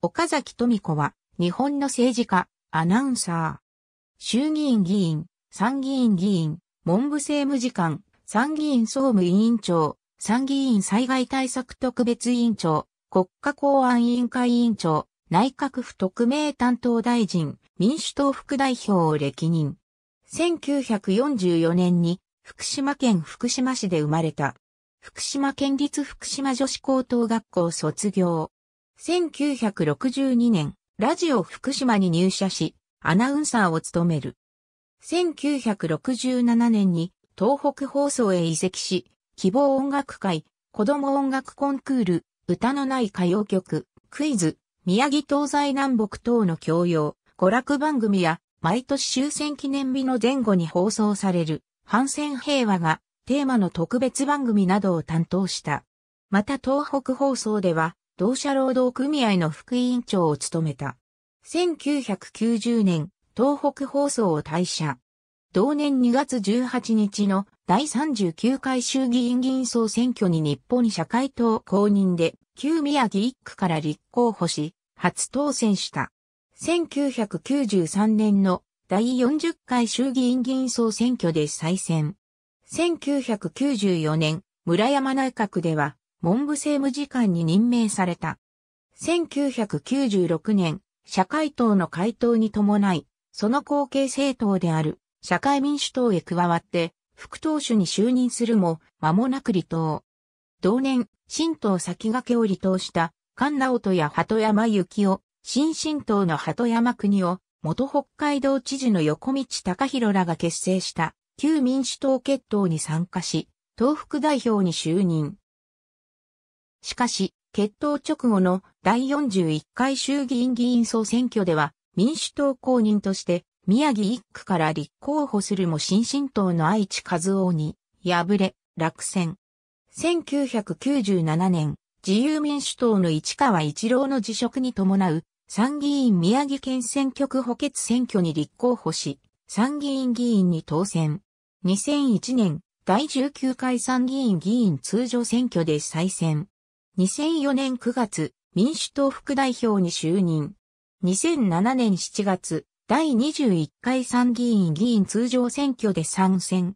岡崎富子は、日本の政治家、アナウンサー。衆議院議員、参議院議員、文部政務次官、参議院総務委員長、参議院災害対策特別委員長、国家公安委員会委員長、内閣府特命担当大臣、民主党副代表を歴任。1944年に福島県福島市で生まれた。福島県立福島女子高等学校卒業。1962年、ラジオ福島に入社し、アナウンサーを務める。1967年に東北放送へ移籍し、希望音楽会、子供音楽コンクール、歌のない歌謡曲、クイズ、宮城東西南北等の教養、娯楽番組や、毎年終戦記念日の前後に放送される、反戦平和がテーマの特別番組などを担当した。また東北放送では、同社労働組合の副委員長を務めた。1990年、東北放送を退社。同年2月18日の第39回衆議院議員総選挙に日本社会党公認で、旧宮城一区から立候補し、初当選した。1993年の第40回衆議院議員総選挙で再選。1994年、村山内閣では、文部政務次官に任命された。1996年、社会党の回答に伴い、その後継政党である社会民主党へ加わって、副党首に就任するも、間もなく離党。同年、新党先駆けを離党した、菅直人や鳩山幸夫、新新党の鳩山邦夫、元北海道知事の横道隆弘らが結成した、旧民主党決闘に参加し、東北代表に就任。しかし、決闘直後の第41回衆議院議員総選挙では、民主党公認として、宮城一区から立候補するも新進党の愛知和夫に、敗れ、落選。1997年、自由民主党の市川一郎の辞職に伴う、参議院宮城県選挙区補欠選挙に立候補し、参議院議員に当選。2001年、第19回参議院議員通常選挙で再選。2004年9月、民主党副代表に就任。2007年7月、第21回参議院議員通常選挙で参戦。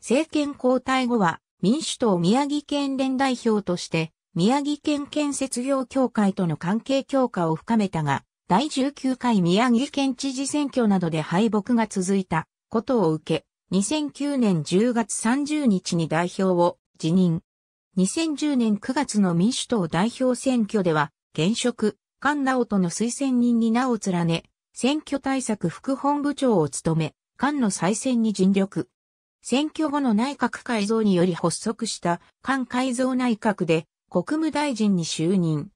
政権交代後は、民主党宮城県連代表として、宮城県建設業協会との関係強化を深めたが、第19回宮城県知事選挙などで敗北が続いたことを受け、2009年10月30日に代表を辞任。2010年9月の民主党代表選挙では、現職、菅直人の推薦人に名を連ね、選挙対策副本部長を務め、菅の再選に尽力。選挙後の内閣改造により発足した菅改造内閣で国務大臣に就任。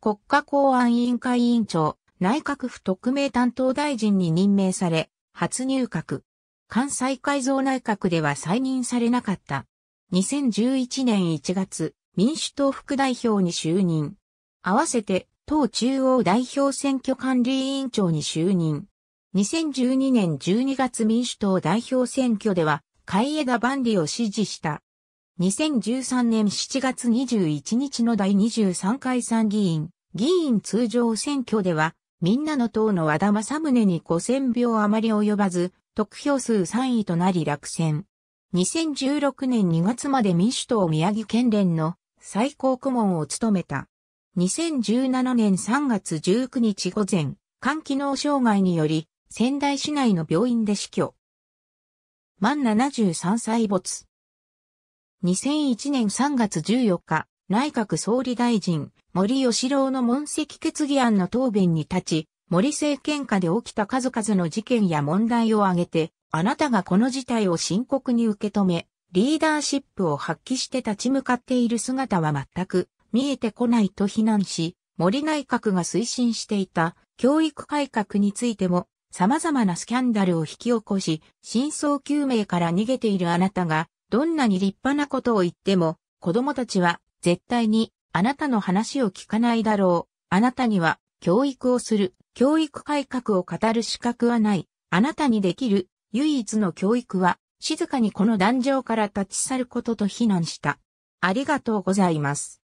国家公安委員会委員長、内閣府特命担当大臣に任命され、初入閣。関西改造内閣では再任されなかった。2011年1月、民主党副代表に就任。合わせて、党中央代表選挙管理委員長に就任。2012年12月民主党代表選挙では、海江田万里を支持した。2013年7月21日の第23回参議院、議員通常選挙では、みんなの党の和田正宗に5000票余り及ばず、得票数3位となり落選。2016年2月まで民主党宮城県連の最高顧問を務めた。2017年3月19日午前、肝機能障害により、仙台市内の病院で死去。満73歳没。2001年3月14日、内閣総理大臣、森吉郎の問責決議案の答弁に立ち、森政権下で起きた数々の事件や問題を挙げて、あなたがこの事態を深刻に受け止め、リーダーシップを発揮して立ち向かっている姿は全く見えてこないと非難し、森内閣が推進していた教育改革についても様々なスキャンダルを引き起こし、真相究明から逃げているあなたが、どんなに立派なことを言っても、子供たちは絶対にあなたの話を聞かないだろう。あなたには教育をする、教育改革を語る資格はない。あなたにできる唯一の教育は、静かにこの壇上から立ち去ることと非難した。ありがとうございます。